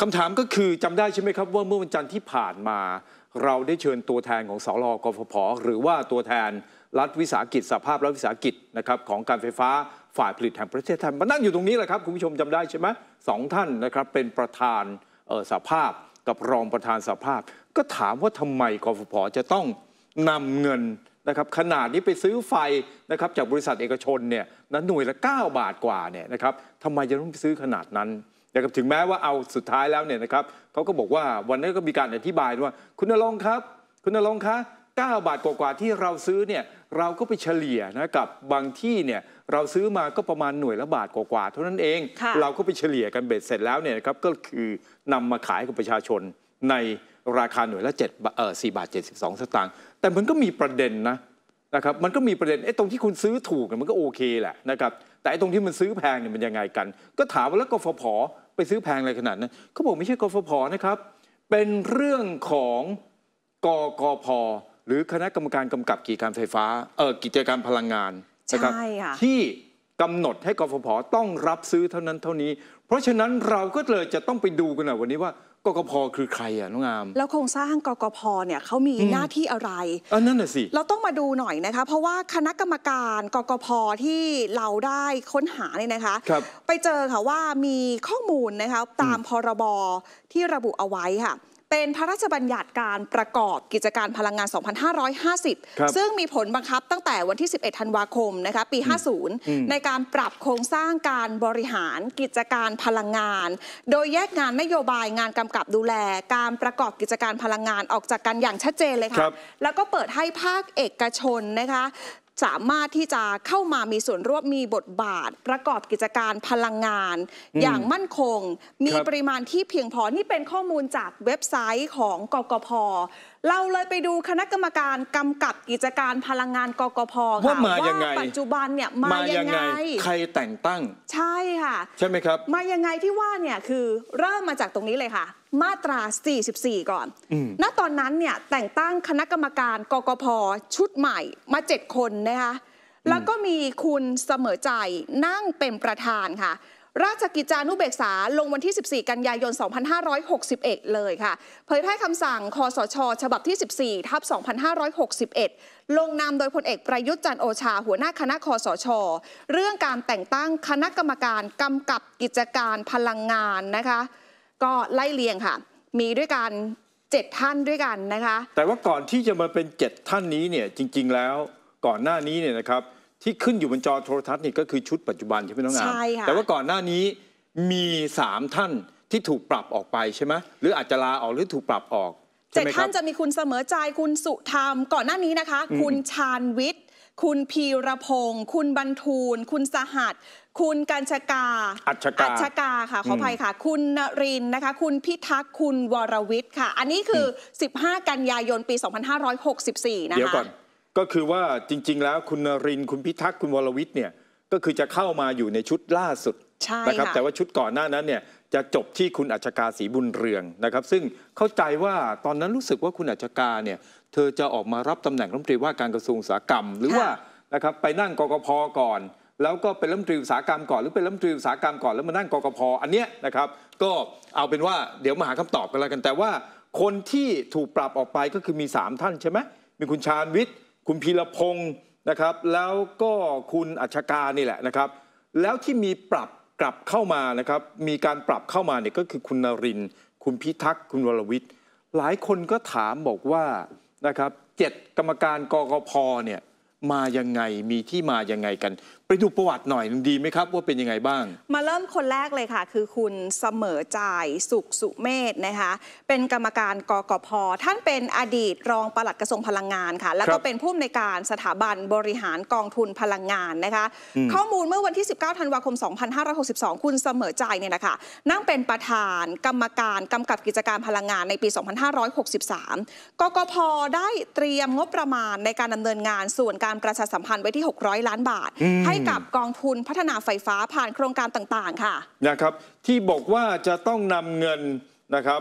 คำถามก็คือจำได้ใช่ไหมครับว่าเมื่อวันจันทร์ที่ผ่านมา เราได้เชิญตัวแทนของสรกฟผหรือว่าตัวแทนรัฐวิสาหกิจสภาพรัฐวิสาหกิจนะครับของการไฟฟ้าฝ่ายผลิตแห่งประเทศไทยมานั่งอยู่ตรงนี้แหละครับคุณผู้ชมจำได้ใช่ไหมสองท่านนะครับเป็นประธานสภาพกับรองประธานสภาพ ก็ถามว่าทำไมกฟผจะต้องนำเงินนะครับขนาดนี้ไปซื้อไฟนะครับจากบริษัทเอกชนเนี่ยนะหน่วยละ 9 บาทกว่าเนี่ยนะครับทำไมจะต้องซื้อขนาดนั้นนะครับถึงแม้ว่าเอาสุดท้ายแล้วเนี่ยนะครับเขาก็บอกว่าวันนั้นก็มีการอธิบายว่า คุณนรงครับ คุณนรงคะ 9 บาทกว่าๆ ที่เราซื้อเนี่ยเราก็ไปเฉลี่ยนะกับบางที่เนี่ยเราซื้อมาก็ประมาณหน่วยละบาทกว่าๆเท่านั้นเองเราก็ไปเฉลี่ยกันเบ็ดเสร็จแล้วเนี่ยนะครับก็คือนำมาขายกับประชาชน ในราคาหน่วยละ7เอ่อ4บาท72 สตางค์แต่มันก็มีประเด็นนะนะครับมันก็มีประเด็นไอ้ตรงที่คุณซื้อถูกมันก็โอเคแหละนะครับแต่ไอ้ตรงที่มันซื้อแพงเนี่ยมันยังไงกัน ก็ถามว่าแล้วกฟผไปซื้อแพงอะไรขนาดนั้นเขาบอกไม่ใช่กฟผนะครับเป็นเรื่องของกกพหรือคณะกรรมการกำกับกิจการไฟฟ้าเออกิจการพลังงานใช่ค่ะที่กำหนดให้กฟผต้องรับซื้อเท่านั้นเท่านี้ เพราะฉะนั้นเราก็เลยจะต้องไปดูกันหน่อยวันนี้ว่ากกพ คือใครอ่ะน้องงามแล้วโครงสร้างกกพ เนี่ยเขามีหน้าที่อะไร อันนั่นน่ะสิ เราต้องมาดูหน่อยนะคะเพราะว่าคณะกรรมการกกพ ที่เราได้ค้นหาเนี่ยนะคะ ครับ ไปเจอค่ะว่ามีข้อมูลนะคะตามพรบ ที่ระบุเอาไว้ค่ะเป็นพระราชบัญญัติการประกอบกิจการพลังงาน 2550 ซึ่งมีผลบังคับตั้งแต่วันที่ 11 ธันวาคม นะคะ ปี 50 ในการปรับโครงสร้างการบริหารกิจการพลังงาน โดยแยกงานนโยบายงานกำกับดูแล การประกอบกิจการพลังงานออกจากกันอย่างชัดเจนเลยค่ะ แล้วก็เปิดให้ภาคเอกชนนะคะสามารถที่จะเข้ามามีส่วนร่วมมีบทบาทประกอบกิจการพลังงาน อย่างมั่นคงมีปริมาณที่เพียงพอ นี่เป็นข้อมูลจากเว็บไซต์ของกกพเราเลยไปดูคณะกรรมการกำกับกิจการพลังงานกกพค่ะว่ามายังไงปัจจุบันเนี่ยมายังไง ใครแต่งตั้ง ใช่ค่ะ ใช่ไหมครับ มายังไงที่ว่าเนี่ยคือเริ่มมาจากตรงนี้เลยค่ะ มาตรา 44 ก่อน ณตอนนั้นเนี่ยแต่งตั้งคณะกรรมการกกพชุดใหม่ มาเจ็ดคนนะคะแล้วก็มีคุณเสมอใจนั่งเป็นประธานค่ะราชกิจจานุเบกษาลงวันที่ 14 กันยายน 2561 เลยค่ะ เผยแพร่คำสั่งคอสช ฉบับที่ 14ทับ2561 ลงนามโดยพลเอกประยุทธ์จันโอชา หัวหน้าคณะคอสชเรื่องการแต่งตั้งคณะกรรมการกำกับกิจการพลังงานนะคะ ก็ไล่เลียงค่ะ มีด้วยกันเจ็ดท่านด้วยกันนะคะ แต่ว่าก่อนที่จะมาเป็นเจ็ดท่านนี้เนี่ยจริงๆ แล้วก่อนหน้านี้เนี่ยนะครับที่ขึ้นอยู่บนจอโทรทัศน์นี่ก็คือชุดปัจจุบันใช่ไหมน้องงามใช่ค่ะแต่ว่าก่อนหน้านี้มี 3 ท่านที่ถูกปรับออกไปใช่ไหมหรืออาจจะลาออกหรือถูกปรับออก เจ็ดท่านจะมีคุณเสมอใจคุณสุธรรมก่อนหน้านี้นะคะ คุณชาญวิทย์คุณพีรพงศ์คุณบรรทูล คุณสหัสคุณกัญชกาอัชกาอัชกาค่ะขออภัยค่ะ คุณนรินนะคะคุณพิทักษ์ คุณวรวิทย์ค่ะ อันนี้คืออ15กันยายนปี2564นะคะเดี๋ยวก่อนก็คือว่าจริงๆ แล้วคุณนรินทร์คุณพิทักษ์คุณวรวิทย์เนี่ย ก็คือจะเข้ามาอยู่ในชุดล่าสุดนะครับ แต่ว่าชุดก่อนหน้านั้นเนี่ย จะจบที่คุณอัจฉกาศรีบุญเรือง นะครับ ซึ่งเข้าใจว่าตอนนั้นรู้สึกว่าคุณอัจฉกาเนี่ย เธอจะออกมารับตำแหน่งรัฐมนตรีว่าการกระทรวงศึกสาหกรรมหรือว่านะครับไปนั่งกกพก่อน แล้วก็เป็นรัฐมนตรีศึกสาหกรรมก่อน หรือเป็นรัฐมนตรีศึกสาหกรรมก่อนแล้วมานั่งกกพอันเนี้ยนะครับก็เอาเป็นว่าเดี๋ยวมาหาคำตอบกันแล้วกัน แต่ว่า คนที่ถูกปรับออกไปก็คือมี 3 ท่านใช่ไหมมีคุณชาญวิทย์คุณพีรพงศ์นะครับ แล้วก็คุณอัชการนี่แหละนะครับ แล้วที่มีปรับกลับเข้ามานะครับมีการปรับเข้ามาเนี่ยก็คือคุณนรินคุณพิทักษ์คุณวรวิทย์หลายคนก็ถามบอกว่านะครับเจ็ดกรรมการกรกพเนี่ยมายังไงมีที่มายังไงกันไปดูประวัติหน่อยดีไหมครับว่าเป็นยังไงบ้าง มาเริ่มคนแรกเลยค่ะคือคุณเสมอจ่ายสุขสุเมธนะคะเป็นกรรมการกกพท่านเป็นอดีตรองปลัดกระทรวงพลังงานค่ะ แล้วก็เป็นผู้อำนวยการสถาบันบริหารกองทุนพลังงานนะคะ ข้อมูลเมื่อวันที่ 19ธันวาคม 2562 คุณเสมอจ่ายเนี่ยนะคะนั่งเป็นประธานกรรมการกำกับกิจการพลังงานในปี 2563กกพได้เตรียมงบประมาณในการดำเนินงานส่วนการประชาสัมพันธ์ไว้ที่ 600 ล้านบาทใหให้กับกองทุนพัฒนาไฟฟ้าผ่านโครงการต่างๆ ค่ะนะครับที่บอกว่าจะต้องนำเงินนะครับ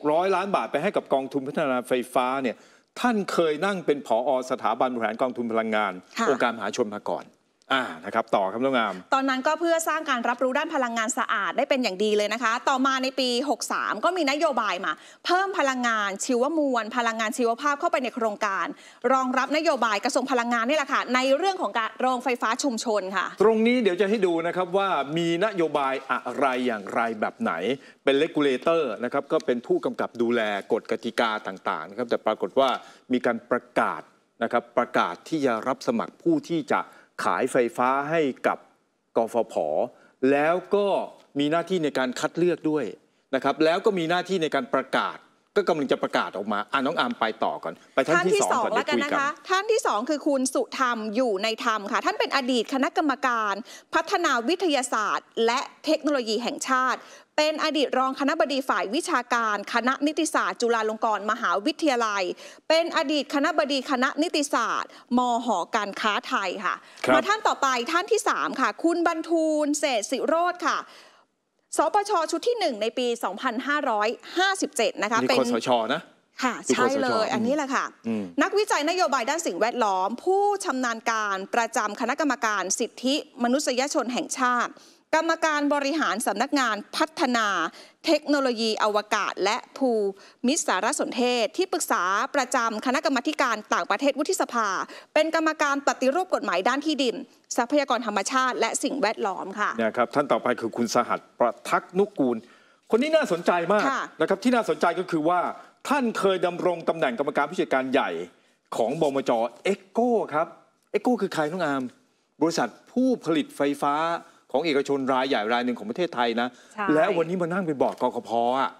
600ล้านบาทไปให้กับกองทุนพัฒนาไฟฟ้าเนี่ยท่านเคยนั่งเป็นผออสถาบันบริหารกองทุนพลังงานองค์การมหาชนมาก่อนานะครับต่อครับท่างงามตอนนั้นก็เพื่อสร้างการรับรู้ด้านพลังงานสะอาดได้เป็นอย่างดีเลยนะคะต่อมาในปี 63 ก็มีนโยบายมา เพิ่มพลังงานชีวมวลพลังงานชีวภาพเข้าไปในโครงการ รองรับนโยบายกระทรวงพลังงานนี่แหละค่ะในเรื่องของการโรงไฟฟ้าชุมชนค่ะ ตรงนี้เดี๋ยวจะให้ดูนะครับว่ามีนโยบายอะไรอย่างไรแบบไหน เป็นเลกูลเลเตอร์นะครับก็เป็นผู้กำกับดูแลกฎกติกาต่างๆนะครับแต่ปรากฏว่ามีการประกาศนะครับประกาศที่จะรับสมัครผู้ที่จะขายไฟฟ้าให้กับกฟผแล้วก็มีหน้าที่ในการคัดเลือกด้วยนะครับแล้วก็มีหน้าที่ในการประกาศ ก็กำลังจะประกาศออกมาอ่าน้องอามไปต่อก่อน ไปท่านที่สองแล้วกันนะคะท่านที่สองคือคุณสุธรรมอยู่ในธรรมค่ะท่านเป็นอดีตคณะกรรมการ พัฒนาวิทยาศาสตร์ และเทคโนโลยีแห่งชาติเป็นอดีตรองคณะบดีฝ่ายวิชาการคณะนิติศาสตร์ จุฬาลงกรณ์มหาวิทยาลัย เป็นอดีตคณะบดีคณะนิติศาสตร์มหอการค้าไทยค่ะ มาท่านต่อไปท่านที่ 3ค่ะคุณบรรทูลเศษสิโรธค่ะ สปชชุดที่ 1 ในปี 2557 นะคะเป็นสชนะค่ะใช่เลยอันนี้แหละค่ะนักวิจัยนโยบายด้านสิ่งแวดล้อม ผู้ชำนาญการประจำคณะกรรมการสิทธิมนุษยชนแห่งชาติกรรมการบริหารสำนักงานพัฒนา เทคโนโลยีอวกาศ และภูมิสารสนเทศ ที่ปรึกษาประจำคณะกรรมการต่างประเทศวุฒิสภา เป็นกรรมการปฏิรูปกฎหมายด้านที่ดิน ทรัพยากรธรรมชาติ และสิ่งแวดล้อมค่ะนะครับท่านต่อไปคือคุณสหัสประทักนุกกูล คนนี้น่าสนใจมากนะครับที่น่าสนใจก็คือว่าท่านเคยดำรงตำแหน่งกรรมการผู้จัดการใหญ่ของบมจเอ็กโก้ครับเอ็กโก้คือใครน้องอามบริษัทผู้ผลิตไฟฟ้าของเอกชนรายใหญ่รายหนึ่งของประเทศไทยนะ แล้ววันนี้มานั่งเป็นบอร์ดกกพอ่ะ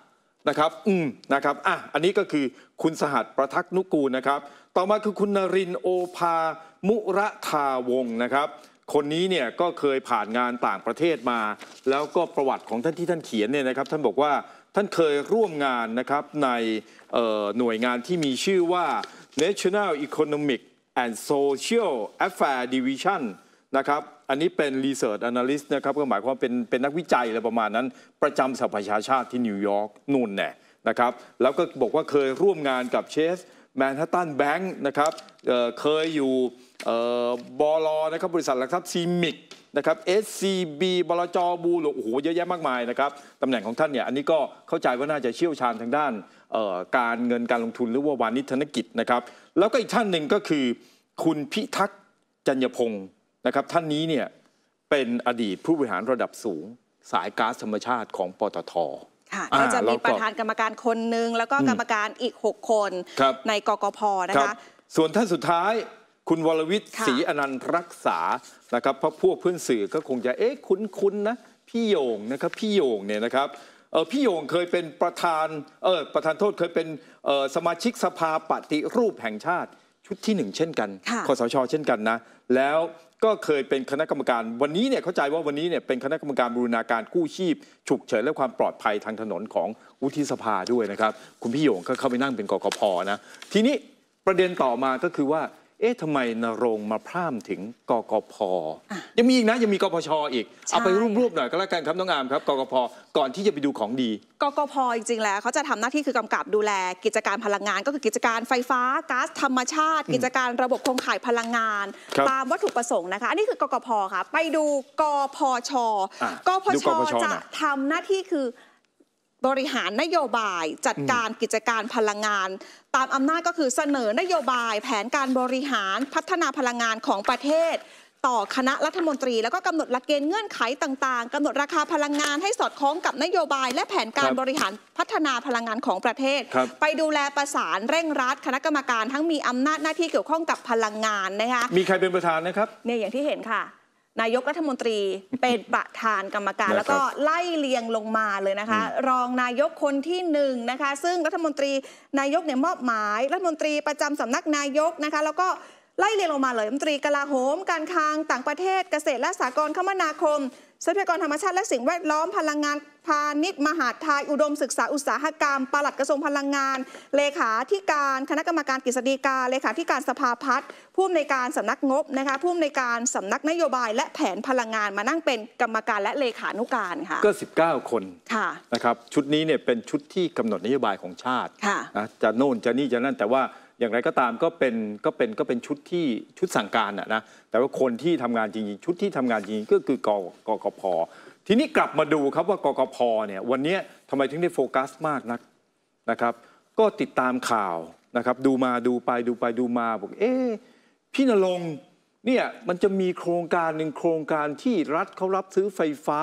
นะครับ อืมนะครับ อ่ะ อันนี้ก็คือคุณสหัสประทักนุกูลนะครับ ต่อมาคือคุณนรินโอภา มุระทาวงนะครับ คนนี้เนี่ยก็เคยผ่านงานต่างประเทศมา แล้วก็ประวัติของท่านที่ท่านเขียนเนี่ยนะครับ ท่านบอกว่าท่านเคยร่วมงานนะครับในหน่วยงานที่มีชื่อว่า National Economic and Social Affairs Division นะครับอันนี้เป็น Research Analyst นะครับก็หมายความเป็นเป็นนักวิจัยอะไรประมาณนั้นประจำสหประชาชาติที่นิวยอร์กนู่นแน่นะครับแล้วก็บอกว่าเคยร่วมงานกับเชส แมนฮัตตันแบงค์นะครับเเคยอยู่บอลนะครับบริษัทหลักทรัพย์ซีมิกนะครับ SCB บลจบูหลโอ้โห เยอะแยะมากมายนะครับตำแหน่งของท่านเนี่ยอันนี้ก็เข้าใจว่าน่าจะเชี่ยวชาญทางด้านการเงินการลงทุนหรือว่าวานิธนกิจนะครับแล้วก็อีกท่านหนึ่งก็คือ คุณพิทักษ์จัญยพงศ์นะครับท่านนี้เนี่ยเป็นอดีตผู้บริหารระดับสูง สายก๊าซธรรมชาติของปตทก็จะมีประธานกรรมการคนหนึ่งแล้วก็กรรมการอีก6คนในกกพนะคะส่วนท่านสุดท้าย คุณวรวิทย์ศรีอนันต์รักษานะครับเพราะพวกเพื่อนสื่อก็คงจะเอ๊ะคุ้นๆนะพี่โยงนะครับพี่โยงเนี่ยนะครับเออพี่โยงเคยเป็นประธานเออประธานโทษเคยเป็นออสมาชิกสภาปฏิรูปแห่งชาติชุดที่หนึ่งเช่นกันคอสชเช่นกันนะแล้วก็เคยเป็นคณะกรรมการวันนี้เนี่ยเข้าใจว่าวันนี้เนี่ยเป็นคณะกรรมการบรูรณาการกู้ชีพฉุกเฉินและความปลอดภัยทางถนนของวุฒิสภาด้วยนะครับคุณพี่โยงก็เข้าไปนั่งเป็นกกพนะทีนี้ประเด็นต่อมาก็คือว่าเอ๊ะทำไมนรงมาพร่ำถึงกกพยังมีอีกนะยังมีกพช อีกเอาไปรวบๆหน่อยก็แล้วกันครับน้องอามครับ กกพก่อนที่จะไปดูของดีกกพจริงๆแล้วเขาจะทำหน้าที่คือกำกับดูแลกิจการพลังงาน ก็คือกิจการไฟฟ้า ก๊าซธรรมชาติ กิจการระบบโครงข่ายพลังงาน ตามวัตถุประสงค์นะคะอันนี้คือกกพค่ะไปดูกพชกพชจะทำหน้าที่คือบริหารนโยบายจัดการกิจการพลังงาน ตามอำนาจก็คือเสนอนโยบาย แผนการบริหารพัฒนาพลังงานของประเทศ ต่อคณะรัฐมนตรีแล้วก็กำหนดหลักเกณฑ์เงื่อนไขต่าง ๆกำหนดราคาพลังงานให้สอดคล้องกับนโยบาย และแผนการบบริหารพัฒนาพลังงานของประเทศไปดูแลประสานเร่งรัดคณะกรรมการทั้งมีอำนาจหน้าที่เกี่ยวข้องกับพลังงานนะคะมีใครเป็นประธานนะครับ เนี่ยอย่างที่เห็นค่ะนายกรัฐมนตรีเป็นประธานกรรมการ แล้วก็ไล่เลียงลงมาเลยนะคะ รองนายกคนที่หนึ่งนะคะ ซึ่งรัฐมนตรีนายกเนี่ยมอบหมายรัฐมนตรีประจำสำนักนายกนะคะแล้วก็ไล่เรียงลงมาเลยรัฐมนตรีกลาโหม การคลังต่างประเทศ เกษตรและสหกรณ์คมนาคมทรัพยากรธรรมชาติและสิ่งแวดล้อมพลังงานพาณิชย์มหาดไทยอุดมศึกษาอุตสาหกรรมปลัดกระทรวงพลังงานเลขาธิการคณะกรรมการกฤษฎีกาเลขาธิการสภาพัฒน์ผู้อำนวยการสำนักงบนะคะผู้อำนวยการสำนักนโยบายและแผนพลังงาน มานั่งเป็นกรรมการและเลขานุการค่ะก็19 คนค่ะนะครับชุดนี้เนี่ยเป็นชุดที่กำหนดนโยบายของชาติจะโน่นจะนี่จะนั่นแต่ว่าอย่างไรก็ตามก็เป็นก็เป็นก็เป็นชุดที่ชุดสั่งการอะนะแต่ว่าคนที่ทำงานจริงๆ ชุดที่ทำงานจริงก็คือกกกพทีนี้กลับมาดูครับว่ากกพเนี่ยวันนี้ทำไมถึงได้โฟกัสมากนักนะครับ ก็ติดตามข่าวนะครับดูมาดูไปดูไปดูมาบอกเอ๊พี่นรงเนี่ยมันจะมีโครงการหนึ่งโครงการที่รัฐเขารับซื้อไฟฟ้า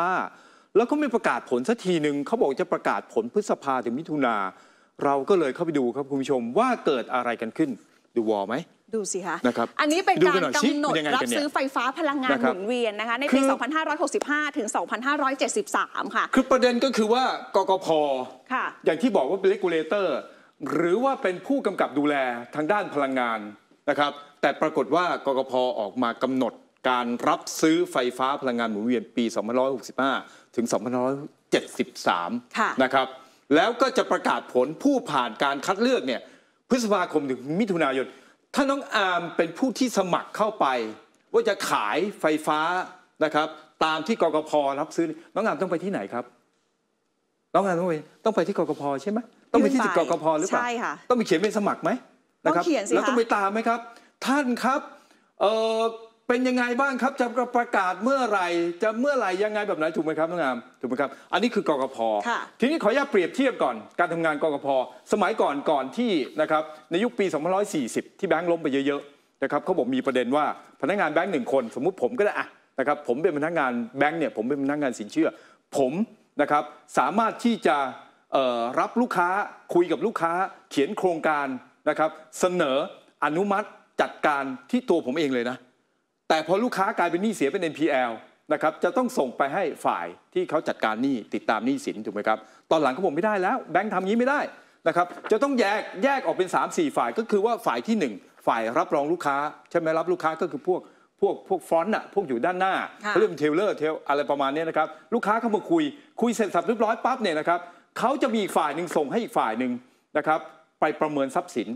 แล้วก็ไม่ประกาศผลสักทีหนึ่งเขาบอกจะประกาศผลพฤษภาถึงมิถุนาเราก็เลยเข้าไปดูครับคุณผู้ชมว่าเกิดอะไรกันขึ้นดูวอลไหมดูสิคะนะครับอันนี้เป็นการกำหนดรับซื้อไฟฟ้าพลังงานหมุนเวียนนะคะในปี 2565 ถึง 2573 ค่ะ คือประเด็นก็คือว่ากกพอย่างที่บอกว่าเป็นเลกูลเลเตอร์หรือว่าเป็นผู้กำกับดูแลทางด้านพลังงานนะครับ แต่ปรากฏว่ากกพ ออกมากำหนดการรับซื้อไฟฟ้าพลังงานหมุนเวียนปี 2565 ถึง 2573 นะครับแล้วก็จะประกาศผลผู้ผ่านการคัดเลือกเนี่ยพฤษภาคมถึงมิถุนายนถ้าน้องอาร์มเป็นผู้ที่สมัครเข้าไป ว่าจะขายไฟฟ้านะครับ ตามที่กกพรับซื้อน้องอาร์มต้องไปที่ไหนครับ น้องอาร์มต้องไปต้องไปที่กกพใช่ไหมต้องไปที่กกพหรือเปล่าใช่ค่ะต้องมีเขียนเป็นสมัครไหมนะครับแล้วต้องไปตามไหมครับ ท่านครับเออเป็นยังไงบ้างครับจะประกาศเมื่อไหร่จะเมื่อไหร่ยังไงแบบไหนถูกไหมครับท่างงามถูกไหมครับอันนี้คือกรกพทีนี้ขออนุญาตเปรียบเทียบก่อนการทำงานกรกพสมัยก่อนก่อนที่นะครับในยุคปี2540 ที่แบงค์ล้มไปเยอะๆนะครับเขาบอกมีประเด็นว่าพนักงานแบงค์หนึ่งคน สมมุติผมก็ได้อะนะครับผมเป็นพนักงานแบงค์เนี่ยผมเป็นพนักงานสินเชื่อ ผมนะครับสามารถที่จะรับลูกค้าคุยกับลูกค้า เขียนโครงการนะครับเสนออนุมัติจัดการที่ตัวผมเองเลยนะแต่พอลูกค้ากลายเป็นหนี้เสียเป็น NPL นะครับจะต้องส่งไปให้ฝ่ายที่เขาจัดการหนี้ติดตามหนี้สินถูกไหมครับตอนหลังเขาบอกไม่ได้แล้วแบงค์ทำงี้ไม่ได้นะครับจะต้องแยกแยกออกเป็น 3-4 ฝ่ายก็คือว่าฝ่ายที่ 1 ฝ่ายรับรองลูกค้า ใช่ไหมรับลูกค้าก็คือพวกพวกพวกฟอนต์อะพวกอยู่ด้านหน้าเขาเรียกเทเลอร์เทลอะไรประมาณนี้นะครับลูกค้าเข้ามาคุยคุยเสร็จสับเรียบร้อยปั๊บเนี่ยนะครับเขาจะมีฝ่ายหนึ่งส่งให้อีกฝ่ายหนึ่งนะครับไปประเมินทรัพย์สิน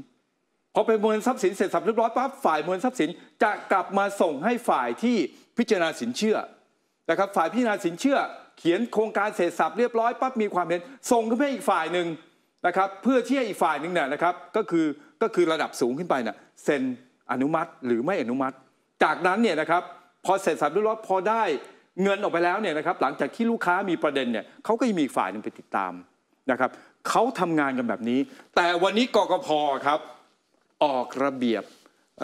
พอไปมวลทรัพย์สินเสร็จสับเรียบร้อยปั๊บฝ่ายมวลทรัพย์สินจะกลับมาส่งให้ฝ่ายที่พิจารณาสินเชื่อนะครับ ฝ่ายพิจารณาสินเชื่อเขียนโครงการเสร็จสับเรียบร้อยปั๊บมีความเห็นส่งขึ้นไปอีกฝ่ายหนึ่งนะครับ เพื่อที่อีกฝ่ายหนึ่งเนี่ยนะครับก็คือก็คือระดับสูงขึ้นไปเนี่ยเซ็นอนุมัติหรือไม่อนุมัติ จากนั้นเนี่ยนะครับ พอเสร็จสับเรียบร้อยพอได้เงินออกไปแล้วเนี่ยนะครับหลังจากที่ลูกค้ามีประเด็นเนี่ยเขาก็มีอีกฝ่ายหนึ่งไปติดตามนะครับเขาทำงานกันแบบนี้ แต่วันนี้กกพครับออกระเบียบ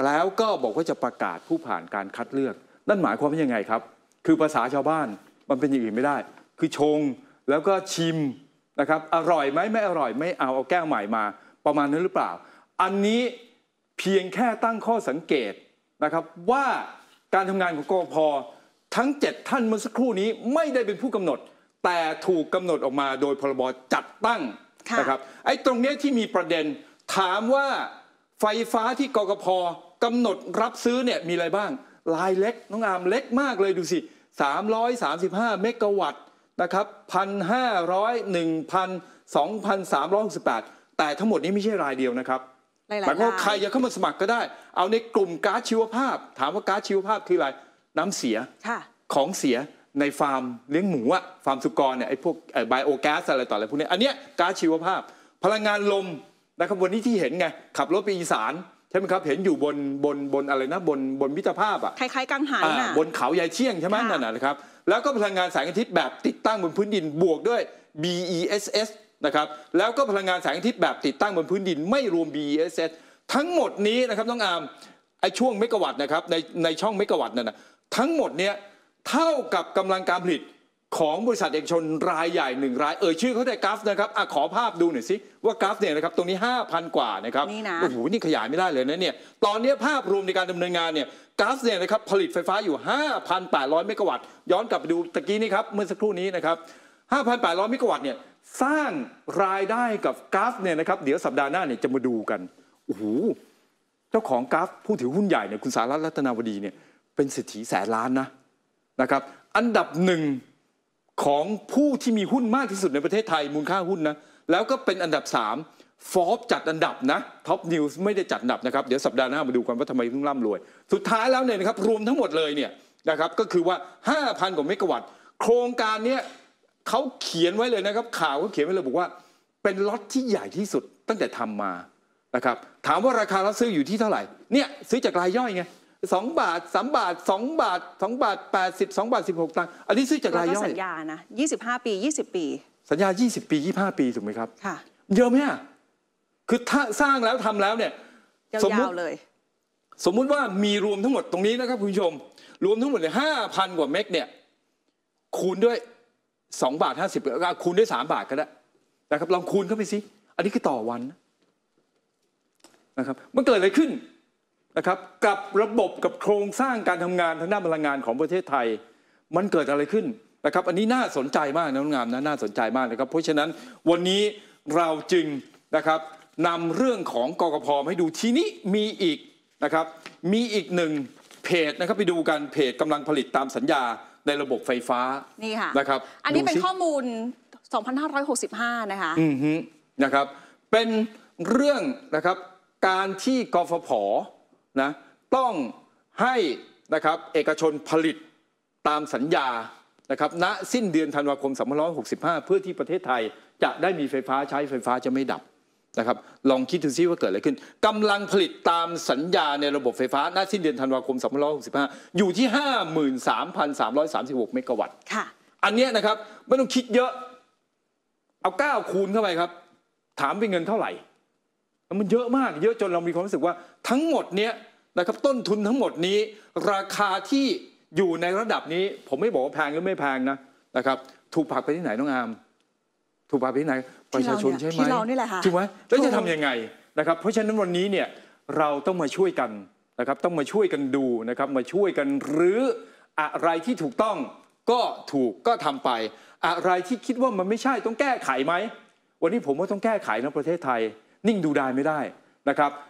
แล้วก็บอกว่าจะประกาศผู้ผ่านการคัดเลือกนั่นหมายความว่ายังไงครับ คือภาษาชาวบ้านมันเป็นอย่างอื่นไม่ได้ คือชงแล้วก็ชิมนะครับอร่อยไหมไม่อร่อย ไม่เอาเอาแก้วใหม่มา ประมาณนั้นหรือเปล่า อันนี้เพียงแค่ตั้งข้อสังเกตนะครับว่าการทำงานของกอพทั้ง 7 ท่านเมื่อสักครู่นี้ไม่ได้เป็นผู้กำหนด แต่ถูกกำหนดออกมา โดยพรบจัดตั้งนะครับไอ้ตรงนี้ที่มีประเด็นถามว่าไฟฟ้าที่กกพกำหนดรับซื้อเนี่ยมีอะไรบ้างลายเล็กน้องอามเล็กมากเลยดูสิ335เมกะวัตต์นะครับ1,500 1,000 2,368แต่ทั้งหมดนี้ไม่ใช่รายเดียวนะครับหมายความว่าใครจะเข้ามาสมัครก็ได้ เอาในกลุ่มก๊าซชีวภาพ ถามว่าก๊าซชีวภาพคืออะไรน้ำเสียของเสียในฟาร์มเลี้ยงหมูอะฟาร์มสุกรเนี่ยไอ้พวกไบโอแก๊สอะไรต่ออะไรพวกนี้อันเนี้ยก๊าซชีวภาพพลังงานลมแะครับวันนี้ที่เห็นไงขับรถไปอีสานใช่ไหมครับเห็นอยู่บนบนบนอะไรนะบนบนมิตรภาพอ่ะคล้ายๆกังหันอ่ะบนเขายายเชียงใช่ไหมนั่นนะครับแล้วก็พลังงานแสงอาทิตย์แบบติดตั้งบนพื้นดินบวกด้วย BESS นะครับแล้วก็พลังงานแสงอาทิตย์แบบติดตั้งบนพื้นดินไม่รวม BESS ทั้งหมดนี้นะครับต้องอามไอช่วงเมกะวัตต์นะครับในในช่องเมกะวัตต์นั่นนะทั้งหมดเนี้ยเท่ากับกำลังการผลิตของบริษัทเอกชนรายใหญ่หนึ่งรายเอ่ยชื่อเขาได้กราฟนะครับอขอภาพดูหน่อยสิว่ากราฟเนี่ยนะครับตรงนี้ 5,000 กว่านะครับนนี่ะโอ้โหนี่ขยายไม่ได้เลยนะเนี่ยตอนนี้ภาพรวมในการดำเนินงานเนี่ยกราฟเนี่ยนะครับผลิตไฟฟ้าอยู่ 5,800เมกะวัตต์ย้อนกลับไปดูตะกี้นี้ครับเมื่อสักครู่นี้นะครับ5,800เมกะวัตต์เนี่ยสร้างรายได้กับกราฟเนี่ยนะครับเดี๋ยวสัปดาห์หน้าเนี่ยจะมาดูกันโอ้โหเจ้าของกราฟผู้ถือหุ้นใหญ่เนี่ยคุณสารัตรัตนาวดีเนี่ยเป็นเศรษฐีแสนล้านนะนะครับอันดับหนึ่งของผู้ที่มีหุ้นมากที่สุดในประเทศไทยมูลค่าหุ้นนะแล้วก็เป็นอันดับ3ฟอบจัดอันดับนะท็อปนิวส์ไม่ได้จัดอันดับนะครับ เดี๋ยวสัปดาห์หน้ามาดูกันว่าทำไมถึงร่ำรวย สุดท้ายแล้วเนี่ยนะครับรวมทั้งหมดเลยเนี่ยนะครับก็คือว่า5,000กว่าเมกะวัตต์โครงการเนี้ยเขาเขียนไว้เลยนะครับข่าวเขาเขียนไว้เลยบอกว่า เป็นล็อตที่ใหญ่ที่สุดตั้งแต่ทำมานะครับถามว่าราคารับซื้ออยู่ที่เท่าไหร่เนี่ยซื้อจากรายย่อยไงสองบาทสามบาทสองบาทสองบาทแปดสิบสองบาทสิบหกตังค์อันนี้ซื้อจากรายย่อยสัญญานะยี่สิบห้าปียี่สิบปี สัญญายี่สิบปียี่ห้าปีถูกไหมครับค่ะเยอะไหมอ่ะคือถ้าสร้างแล้วทำแล้วเนี่ยสมมติเลย สมมุติว่ามีรวมทั้งหมดตรงนี้นะครับคุณผู้ชม รวมทั้งหมดเลยห้าพันกว่าเมกเนี่ย คูณด้วยสองบาทห้าสิบคูณด้วยสามบาทก็ได้นะครับลองคูณเข้าไปสิอันนี้คือต่อวัน นะครับ มันเกิดอะไรขึ้นนะครับกับระบบกับโครงสร้างการทำงานทางด้านพลังงานของประเทศไทย มันเกิดอะไรขึ้นนะครับอันนี้น่าสนใจมากนะงามนะน่าสนใจมากนะครับ เพราะฉะนั้นวันนี้เราจึงนะครับนำเรื่องของกกพให้ดูทีนี้มีอีกนะครับมีอีกหนึ่งเพจนะครับไปดูกันเพจกำลังผลิตตามสัญญาในระบบไฟฟ้านี่ค่ะนะครับอันนี้เป็นข้อมูล 2565นะคะอือฮึนะครับเป็นเรื่องนะครับการที่กฟผนะต้องให้นะครับเอกชนผลิตตามสัญญานะครับณสิ้นเดือนธันวาคม2565 เพื่อที่ประเทศไทย จะได้มีไฟฟ้าใช้ไฟฟ้าจะไม่ดับนะครับลองคิดดูซิว่าเกิดอะไรขึ้นกำลังผลิตตามสัญญาในระบบไฟฟ้าณสิ้นเดือนธันวาคม2565 อยู่ที่ 53,336เมกะวัตต์ค่ะอันนี้นะครับไม่ต้องคิดเยอะเอา9คูณเข้าไปครับถามเป็นเงินเท่าไหร่มันเยอะมากเยอะจนเรามีความรู้สึกว่าทั้งหมดเนี้ยนะครับต้นทุนทั้งหมดนี้ ราคาที่อยู่ในระดับนี้ ผมไม่บอกว่าแพงหรือไม่แพงนะนะครับถูกผักไปที่ไหนน้องอามถูกผักไปที่ไหนประชาชนใช่ไหมที่เรานี่แหละค่ะใช่ไหมแล้วจะทํำยังไงนะครับ เพราะฉะนั้นวันนี้เนี่ยเราต้องมาช่วยกันนะครับต้องมาช่วยกันดูนะครับมาช่วยกันหรืออะไรที่ถูกต้องก็ถูกก็ทำไป อะไรที่คิดว่ามันไม่ใช่ต้องแก้ไขไหมวันนี้ผมว่าต้องแก้ไขนะประเทศไทยนิ่งดูดายไม่ได้นะครับ